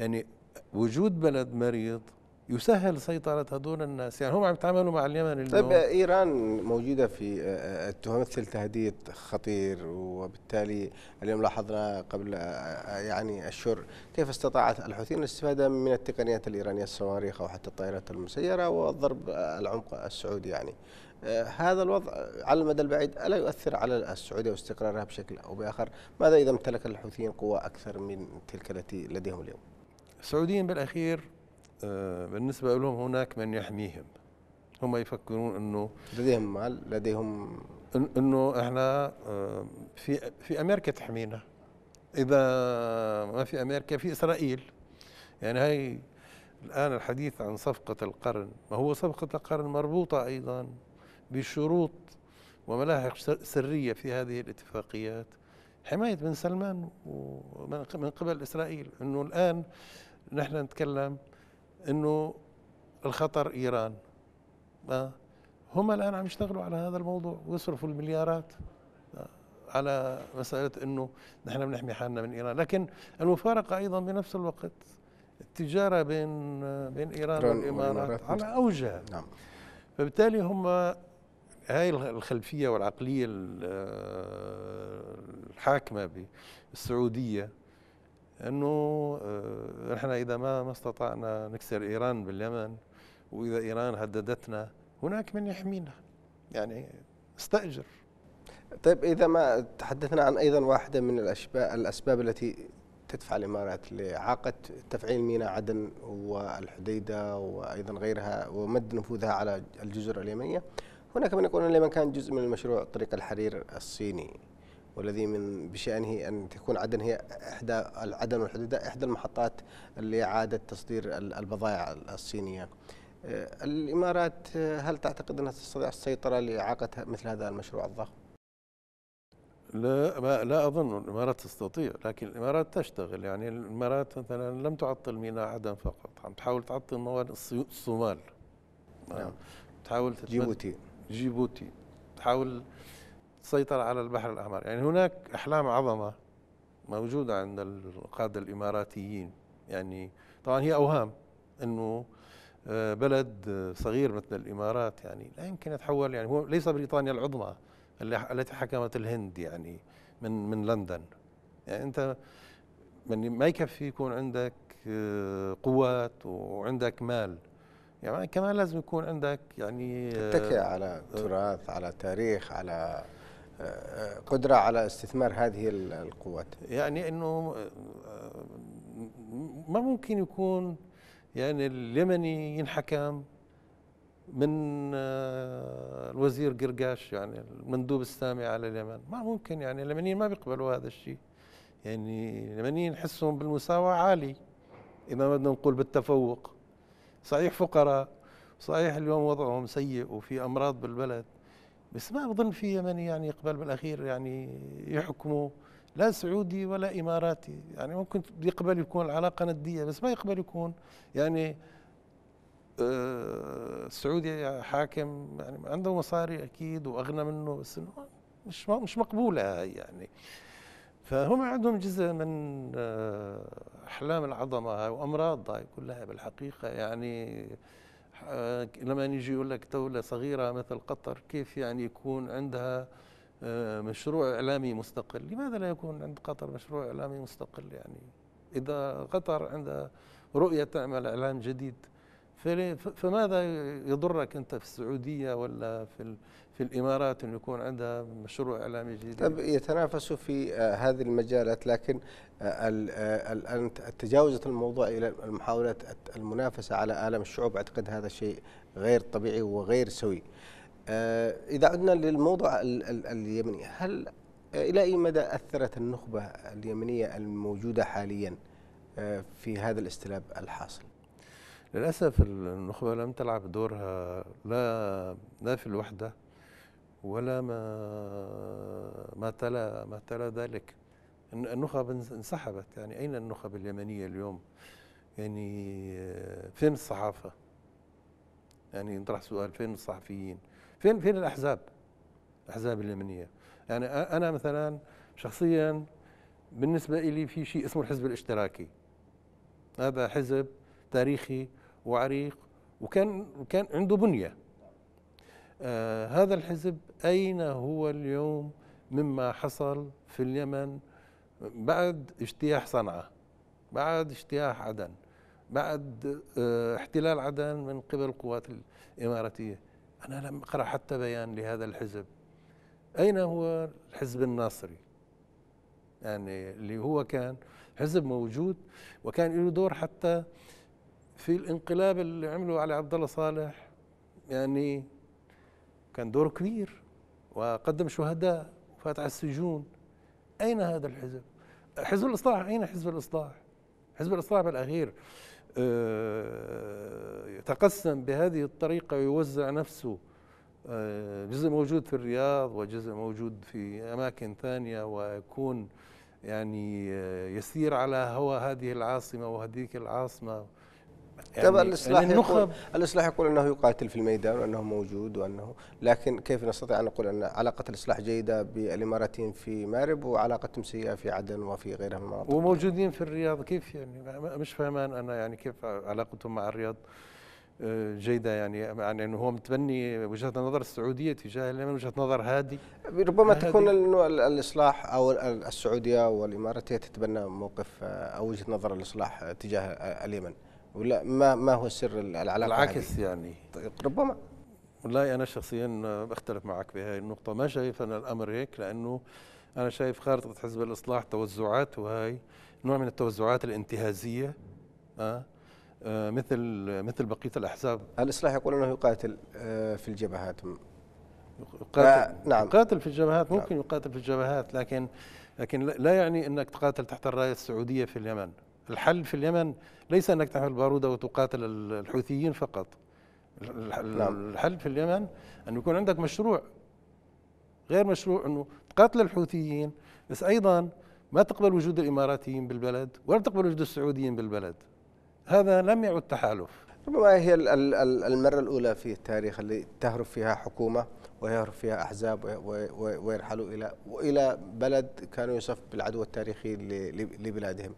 يعني وجود بلد مريض يسهل سيطرة هذول الناس يعني هم عم يتعاملوا مع اليمن طيب إيران موجودة في آه، آه، تمثل تهديد خطير وبالتالي اليوم لاحظنا قبل آه، يعني أشهر كيف استطاعت الحوثيين الاستفادة من التقنيات الإيرانية الصواريخ أو حتى الطائرات المسيرة والضرب العمق السعودي يعني هذا الوضع على المدى البعيد ألا يؤثر على السعودية واستقرارها بشكل أو بآخر ماذا إذا امتلك الحوثيين قوى أكثر من تلك التي لديهم اليوم السعوديين بالأخير آه، بالنسبة لهم هناك من يحميهم هم يفكرون انه لديهم مال لديهم انه احنا آه، في في امريكا تحمينا اذا ما في امريكا في اسرائيل يعني هي الان الحديث عن صفقه القرن ما هو صفقه القرن مربوطه ايضا بشروط وملاحق سريه في هذه الاتفاقيات حمايه بن سلمان من قبل اسرائيل انه الان نحن نتكلم انه الخطر ايران آه. هم الان عم يشتغلوا على هذا الموضوع ويصرفوا المليارات آه، على مساله انه نحن بنحمي حالنا من ايران لكن المفارقه ايضا بنفس الوقت التجاره بين آه، بين ايران والامارات على اوجها نعم فبالتالي هم هاي الخلفيه والعقليه الحاكمه بالسعوديه انه آه، نحن اذا ما ما استطعنا نكسر ايران باليمن واذا ايران هددتنا هناك من يحمينا يعني استاجر طيب اذا ما تحدثنا عن ايضا واحده من الاشباء الاسباب التي تدفع الامارات لاعاقه تفعيل ميناء عدن والحديده وايضا غيرها ومد نفوذها على الجزر اليمنيه هناك من يقول ان اليمن كان جزء من المشروع طريق الحرير الصيني والذي من بشأنه أن تكون عدن هي إحدى عدن والحدود إحدى المحطات لإعادة تصدير البضائع الصينية آه، الإمارات آه، هل تعتقد أنها تستطيع السيطرة لإعاقة مثل هذا المشروع الضخم؟ لا ما لا اظن الامارات تستطيع لكن الامارات تشتغل يعني الامارات مثلا لم تعطل ميناء عدن فقط عم تحاول تعطل موانئ الصومال نعم تحاول جيبوتي جيبوتي تحاول سيطرة على البحر الأحمر يعني هناك أحلام عظمة موجودة عند القادة الإماراتيين يعني طبعا هي أوهام أنه آه، بلد صغير مثل الإمارات يعني لا يمكن يتحول يعني هو ليس بريطانيا العظمى التي حكمت الهند يعني من من لندن يعني أنت من ما يكفي يكون عندك آه، قوات وعندك مال يعني كمان لازم يكون عندك يعني آه، تتكئ على تراث على تاريخ على قدرة على استثمار هذه القوات يعني أنه ما ممكن يكون يعني اليمني ينحكم من الوزير قرقاش يعني المندوب السامي على اليمن ما ممكن يعني اليمنيين ما بيقبلوا هذا الشيء يعني اليمنيين حسهم بالمساواة عالي إذا بدنا نقول بالتفوق صحيح فقراء صحيح اليوم وضعهم سيء وفي أمراض بالبلد بس ما أظن في يمني يعني يقبل بالأخير يعني يحكمه لا سعودي ولا إماراتي يعني ممكن يقبل يكون العلاقه ندية بس ما يقبل يكون يعني آه السعودي حاكم يعني عنده مصاري أكيد وأغنى منه بس إنه مش مش مقبولة يعني فهم عندهم جزء من آه أحلام العظمة هاي وأمراض هاي كلها بالحقيقة يعني لما يجي يقول لك دولة صغيرة مثل قطر كيف يعني يكون عندها آه، مشروع إعلامي مستقل لماذا لا يكون عند قطر مشروع إعلامي مستقل يعني إذا قطر عندها رؤية تعمل إعلام جديد فماذا يضرك انت في السعوديه ولا في في الامارات انه يكون عندها مشروع اعلامي جديد؟ طب يتنافسوا في آه، هذه المجالات لكن آه، الان آه، تجاوزت الموضوع الى محاوله المنافسه على الام الشعوب اعتقد هذا شيء غير طبيعي وغير سوي. اذا عدنا للموضوع اليمني هل الى اي مدى اثرت النخبه اليمنيه الموجوده حاليا في هذا الاستلاب الحاصل؟ للاسف النخبه لم تلعب دورها لا لا في الوحده ولا ما ما تلا ما تلا ذلك النخب انسحبت يعني اين النخب اليمنيه اليوم يعني فين الصحافه يعني نطرح سؤال فين الصحفيين فين فين الاحزاب الاحزاب اليمنيه يعني انا مثلا شخصيا بالنسبه لي في شيء اسمه الحزب الاشتراكي هذا حزب تاريخي وعريق وكان كان عنده بنيه آه هذا الحزب اين هو اليوم مما حصل في اليمن بعد اجتياح صنعاء بعد اجتياح عدن بعد اه احتلال عدن من قبل القوات الاماراتيه انا لم اقرا حتى بيان لهذا الحزب اين هو الحزب الناصري يعني اللي هو كان حزب موجود وكان له دور حتى في الانقلاب اللي عمله على عبد الله صالح يعني كان دوره كبير وقدم شهداء وفات على السجون اين هذا الحزب؟ حزب الاصلاح اين حزب الاصلاح؟ حزب الاصلاح بالاخير آه، يتقسم بهذه الطريقه ويوزع نفسه آه، جزء موجود في الرياض وجزء موجود في اماكن ثانيه ويكون يعني آه، يسير على هوى هذه العاصمه وهذيك العاصمه طيب، يعني الاصلاح يعني يقول الاصلاح يقول انه يقاتل في الميدان وانه موجود وانه لكن كيف نستطيع ان نقول ان علاقه الاصلاح جيده بالاماراتيين في مارب وعلاقتهم سيئه في عدن وفي غيرها من المناطق وموجودين في الرياض كيف يعني مش فاهمان انا يعني كيف علاقتهم مع الرياض آه، جيده يعني يعني انه هو متبني وجهه نظر السعوديه تجاه اليمن وجهه نظر هادي ربما هادي. تكون انه الاصلاح او السعوديه والامارات هي تتبنى موقف آه، او وجهه نظر الاصلاح تجاه آه، اليمن ولا ما ما هو سر العلاقه العكس هذه؟ يعني طيب ربما والله انا شخصيا بختلف معك بهذه النقطه ما شايف انا الامر هيك لانه انا شايف خارطه حزب الاصلاح توزعاته وهي نوع من التوزعات الانتهازيه أه؟ أه مثل مثل بقيه الاحزاب الاصلاح يقول انه يقاتل آه، في الجبهات يقاتل آه، نعم يقاتل في الجبهات نعم. ممكن نعم. يقاتل في الجبهات لكن لكن لا يعني انك تقاتل تحت الرايه السعوديه في اليمن الحل في اليمن ليس أنك تحمل بارودة وتقاتل الحوثيين فقط نعم. الحل في اليمن أن يكون عندك مشروع غير مشروع أنه تقاتل الحوثيين بس أيضا ما تقبل وجود الإماراتيين بالبلد ولا تقبل وجود السعوديين بالبلد هذا لم يعد تحالف ربما هي المرة الأولى في التاريخ اللي تهرب فيها حكومة ويهرب فيها أحزاب ويرحلوا إلى إلى بلد كانوا يصف بالعدو التاريخي لبلادهم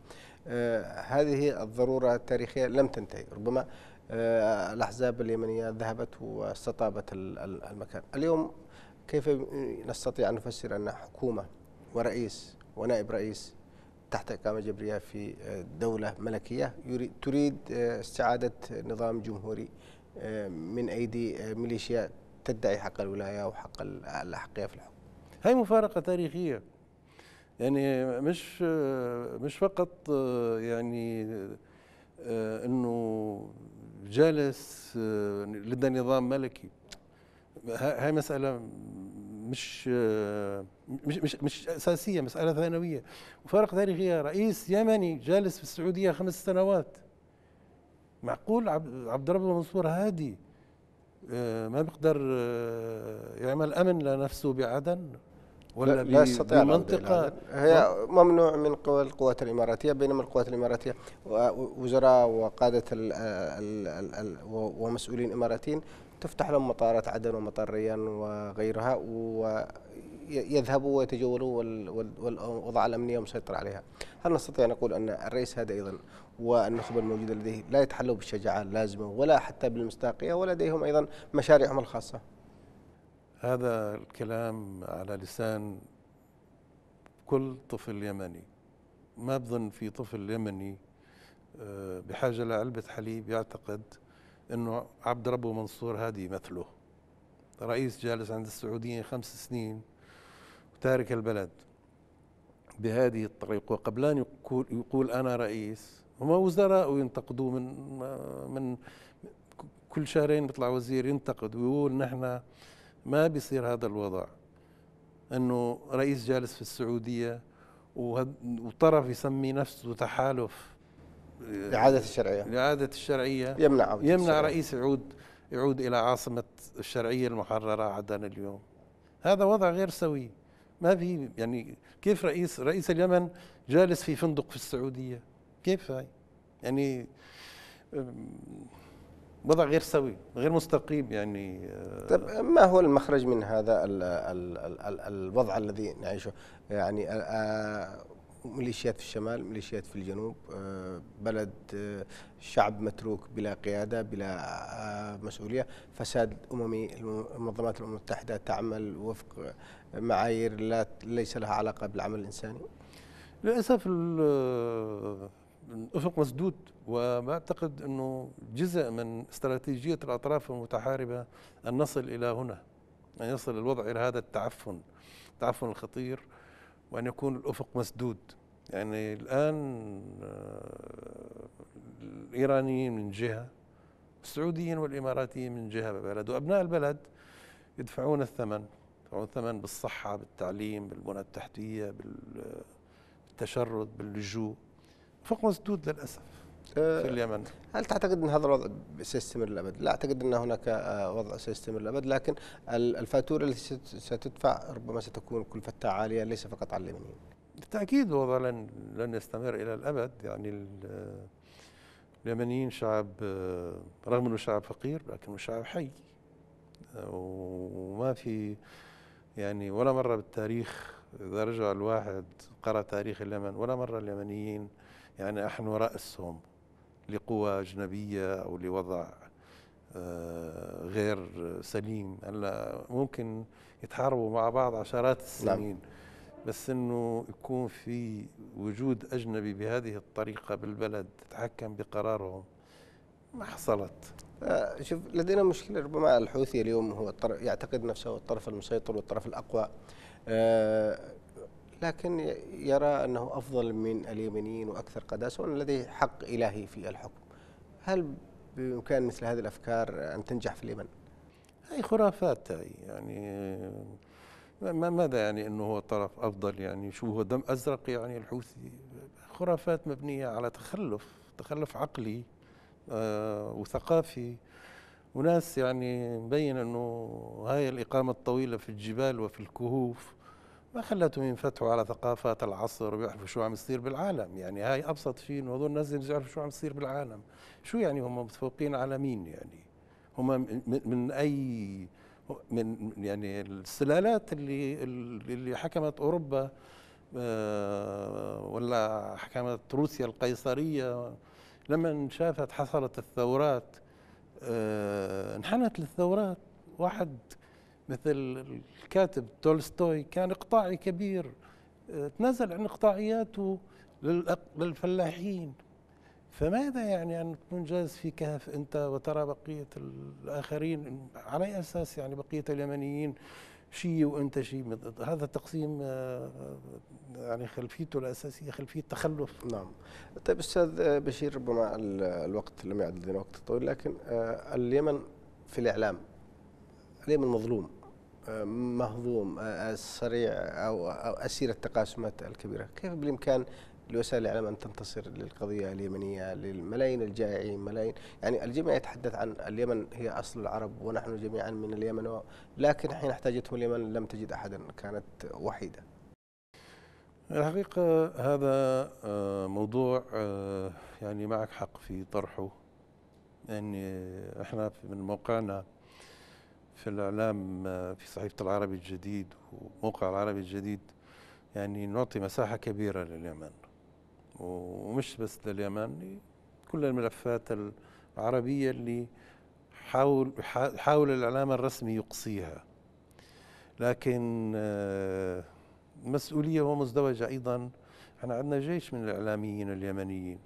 آه، هذه الضرورة التاريخية لم تنتهي ربما آه، الأحزاب اليمنية ذهبت واستطابت المكان اليوم كيف نستطيع أن نفسر أن حكومة ورئيس ونائب رئيس تحت إقامة جبرية في آه، دولة ملكية تريد استعادة نظام جمهوري من أيدي ميليشيا تدعي حق الولاية وحق الأحقية في الحكم هذه مفارقة تاريخية يعني مش مش فقط يعني انه جالس لدى نظام ملكي هاي مساله مش مش مش, مش اساسيه مساله ثانويه وفارق تاريخية رئيس يمني جالس في السعوديه خمس سنوات معقول عبد ربه منصور هادي آه، ما بيقدر آه، يعمل امن لنفسه بعدن ولا لا يستطيع المنطقة هي ممنوع من قوى القوات الإماراتية بينما القوات الإماراتية وزراء وقادة الـ الـ الـ الـ ومسؤولين إماراتيين تفتح لهم مطارات عدن ومطار ريان وغيرها ويذهبوا ويتجولوا والأوضاع الأمنية مسيطرة عليها هل نستطيع أن نقول أن الرئيس هذا أيضا والنخبة الموجودة لديه لا يتحلوا بالشجاعة اللازمة ولا حتى بالمصداقية ولديهم أيضا مشاريعهم الخاصة هذا الكلام على لسان كل طفل يمني ما بظن في طفل يمني آه، بحاجه لعلبه حليب يعتقد انه عبد ربه منصور هادي مثله رئيس جالس عند السعوديين خمس سنين وتارك البلد بهذه الطريقه وقبل ان يقول, يقول انا رئيس هم وزراء وينتقدوه من آه، من كل شهرين بيطلع وزير ينتقد ويقول نحن ما بيصير هذا الوضع انه رئيس جالس في السعوديه وطرف يسمي نفسه تحالف آه، إعادة الشرعية إعادة الشرعية يمنع يمنع الشرعية. رئيس يعود يعود إلى عاصمة الشرعية المحررة عدن اليوم هذا وضع غير سوي ما في يعني كيف رئيس رئيس اليمن جالس في فندق في السعودية كيف هاي يعني وضع غير سوي غير مستقيم يعني آه. طب ما هو المخرج من هذا الـ الـ الـ الـ الوضع الذي نعيشه يعني آه، آه، ميليشيات في الشمال ميليشيات في الجنوب بلد شعب متروك بلا قيادة بلا مسؤولية فساد أممي المنظمات الأمم المتحدة تعمل وفق معايير لا ليس لها علاقة بالعمل الإنساني للأسف الأفق مسدود وبعتقد أنه جزء من استراتيجية الأطراف المتحاربة أن نصل إلى هنا أن يصل الوضع إلى هذا التعفن التعفن الخطير وأن يكون الأفق مسدود يعني الآن آه، الإيرانيين من جهة السعوديين والإماراتيين من جهة بالبلد وأبناء البلد يدفعون الثمن يدفعون الثمن بالصحة بالتعليم بالبنى التحتية آه، بالتشرد باللجوء أفق مسدود للأسف في آه، اليمن هل تعتقد ان هذا الوضع سيستمر للابد؟ لا اعتقد ان هناك آه، وضع سيستمر للابد لكن الفاتوره التي ستدفع ربما ستكون كلفتها عاليه ليس فقط على اليمنيين. بالتاكيد الوضع لن لن يستمر الى الابد يعني اليمنيين شعب آه، رغم انه شعب فقير لكنه شعب حي وما في يعني ولا مره بالتاريخ اذا رجع الواحد قرا تاريخ اليمن ولا مره اليمنيين يعني احنوا راسهم لقوى أجنبية أو لوضع آه، غير سليم هلا ممكن يتحاربوا مع بعض عشرات نعم. السنين نعم. بس انه يكون في وجود اجنبي بهذه الطريقه بالبلد تتحكم بقرارهم ما حصلت آه، شوف لدينا مشكله ربما الحوثي اليوم هو يعتقد نفسه الطرف المسيطر والطرف الاقوى آه، لكن يرى أنه أفضل من اليمنيين وأكثر قداسة والذي لديه حق إلهي في الحكم هل بإمكان مثل هذه الأفكار أن تنجح في اليمن؟ هي خرافات هي يعني ما ماذا يعني انه هو طرف افضل يعني شو هو دم ازرق يعني الحوثي خرافات مبنيه على تخلف تخلف عقلي آه وثقافي وناس يعني مبين انه هاي الاقامه الطويله في الجبال وفي الكهوف ما خلتهم ينفتحوا على ثقافات العصر ويعرفوا شو عم يصير بالعالم يعني هاي ابسط شيء انه هذول الناس يعرفوا شو عم يصير بالعالم شو يعني هم متفوقين على مين يعني هم من, من اي من يعني السلالات اللي اللي حكمت اوروبا آه، ولا حكمت روسيا القيصريه لما شافت حصلت الثورات آه، انحنت للثورات واحد مثل الكاتب تولستوي كان إقطاعي كبير آه، تنازل عن إقطاعياته للفلاحين فماذا يعني أن تكون جالس في كهف أنت وترى بقية الآخرين على اي أساس يعني بقية اليمنيين شيء وانت شيء هذا التقسيم آه، آه، يعني خلفيته الاساسيه خلفيه تخلف نعم طيب استاذ بشير ربما الوقت لم يعد لدينا وقت طويل لكن اليمن في الاعلام اليمن مظلوم آه، مهضوم السريع آه، أو, أسير التقاسمات الكبيرة كيف بالإمكان لوسائل الإعلام أن تنتصر للقضية اليمنية للملايين الجائعين ملايين يعني الجميع يتحدث عن اليمن هي أصل العرب ونحن جميعا من اليمن لكن حين احتاجتهم اليمن لم تجد أحدا كانت وحيدة الحقيقة هذا آه، موضوع يعني معك حق في طرحه يعني احنا من موقعنا في الإعلام آه، في صحيفة العربي الجديد وموقع العربي الجديد يعني نعطي مساحة كبيرة لليمن ومش بس لليمن كل الملفات العربية اللي حاول حاول الإعلام الرسمي يقصيها لكن آه، مسؤولية ومزدوجة أيضا احنا عندنا جيش من الإعلاميين اليمنيين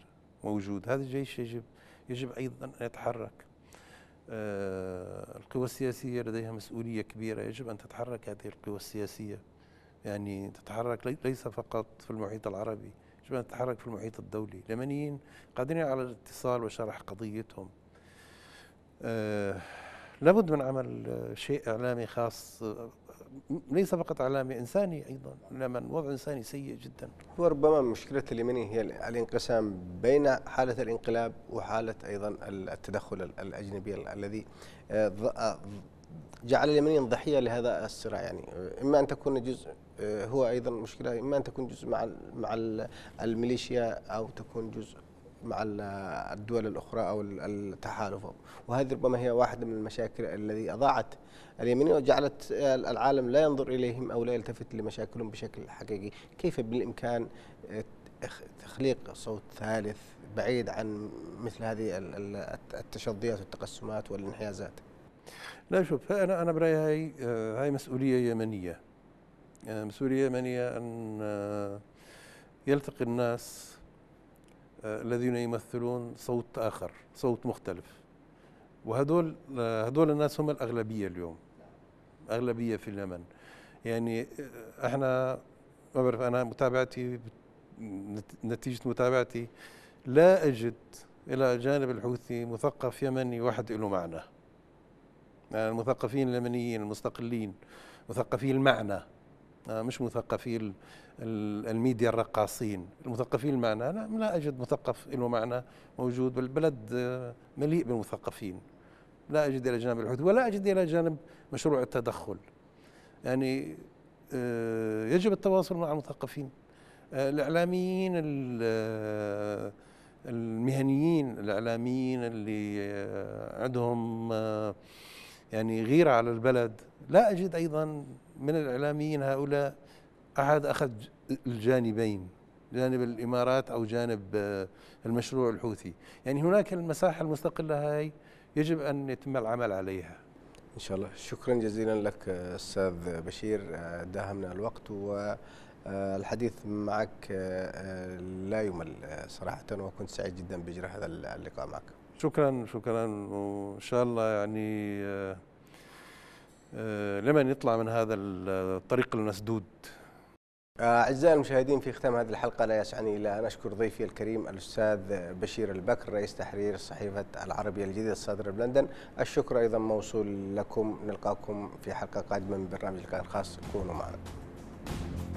موجود هذا الجيش يجب يجب أيضا أن يتحرك آه، القوى السياسية لديها مسؤولية كبيرة يجب أن تتحرك هذه القوى السياسية يعني تتحرك ليس فقط في المحيط العربي يجب أن تتحرك في المحيط الدولي اليمنيين قادرين على الاتصال وشرح قضيتهم آه، لابد من عمل شيء إعلامي خاص ليس فقط اعلامي انساني أيضا إنما وضع إنساني سيء جدا هو ربما مشكلة اليمني هي الانقسام بين حالة الانقلاب وحالة أيضا التدخل الأجنبي الذي آه، آه، جعل اليمنيين ضحية لهذا الصراع يعني آه، إما أن تكون جزء هو أيضا مشكلة إما أن تكون جزء مع مع الميليشيا أو تكون جزء مع الدول الاخرى او التحالف وهذه ربما هي واحده من المشاكل الذي اضاعت اليمنيين وجعلت العالم لا ينظر اليهم او لا يلتفت لمشاكلهم بشكل حقيقي كيف بالامكان تخليق صوت ثالث بعيد عن مثل هذه التشظيات والتقسمات والانحيازات لا شوف انا انا برايي هاي آه، هاي مسؤوليه يمنيه يعني مسؤوليه يمنيه ان آه، يلتقي الناس آه، الذين يمثلون صوت آخر صوت مختلف وهدول هدول الناس هم الأغلبية اليوم أغلبية في اليمن يعني آه، احنا ما بعرف أنا متابعتي نتيجة متابعتي لا أجد إلى جانب الحوثي مثقف يمني واحد له معنى يعني المثقفين اليمنيين المستقلين مثقفي المعنى آه، مش مثقفي الميديا الرقاصين المثقفين المعنى أنا لا أجد مثقف له معنى موجود بالبلد آه، مليء بالمثقفين لا أجد إلى جانب الحدود ولا أجد إلى جانب مشروع التدخل يعني آه، يجب التواصل مع المثقفين الإعلاميين المهنيين الإعلاميين اللي عندهم يعني غيرة على البلد لا أجد أيضا من الإعلاميين هؤلاء أحد أخذ الجانبين جانب الإمارات أو جانب آه، المشروع الحوثي يعني هناك المساحة المستقلة هاي يجب أن يتم العمل عليها إن شاء الله شكرا جزيلا لك أستاذ بشير آه، داهمنا الوقت و آه، الحديث معك لا يمل صراحة وكنت سعيد جدا بجرح هذا اللقاء معك شكرا شكرا وإن شاء الله يعني آه، لمن يطلع من هذا الطريق المسدود آه، أعزائي المشاهدين في ختام هذه الحلقة لا يسعني إلا أن أشكر ضيفي الكريم الأستاذ بشير البكر رئيس تحرير صحيفة العربية الجديدة الصادرة بلندن الشكر أيضا موصول لكم نلقاكم في حلقة قادمة من برنامج لقاء الخاص كونوا معنا